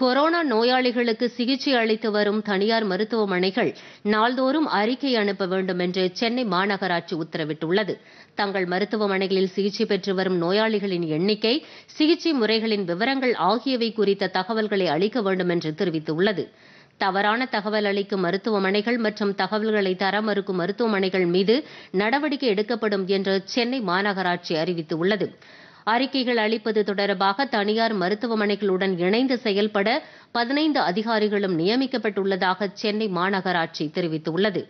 corona நோயாளிகளுக்கு சிகிச்சை அளித்து வரும் தனியார் மருத்துவமனைகள் நாள்தோறும் அறிக்கை அனுப்ப வேண்டும் என்று சென்னை மாநகராட்சி உத்தரவிட்டுள்ளது தங்கள் மருத்துவமனைகளில் சிகிச்சை பெற்று வரும் நோயாளிகளின் எண்ணிக்கை சிகிச்சை முறைகளின் விவரங்கள் ஆகியவை குறித்த தகவல்களை அளிக்க வேண்டும் என்று தெரிவித்துள்ளது தவறான தகவல் அளிக்கும் மருத்துவமனைகள் மற்றும் தகவல்களை தர மறுக்கும் மருத்துவமனைகள் மீது நடவடிக்கை எடுக்கப்படும் என்று சென்னை மாநகராட்சி அறிவித்துள்ளது அறிக்கைகள் அளிப்பது தொடர்பாக தனியார் மருத்துவமனைகளுடன் இணைந்து செயல்பட பதினைந்து அதிகாரிகளும் நியமிக்கப்பட்டுள்ளதாக சென்னை மாநகராட்சி தெரிவித்துள்ளது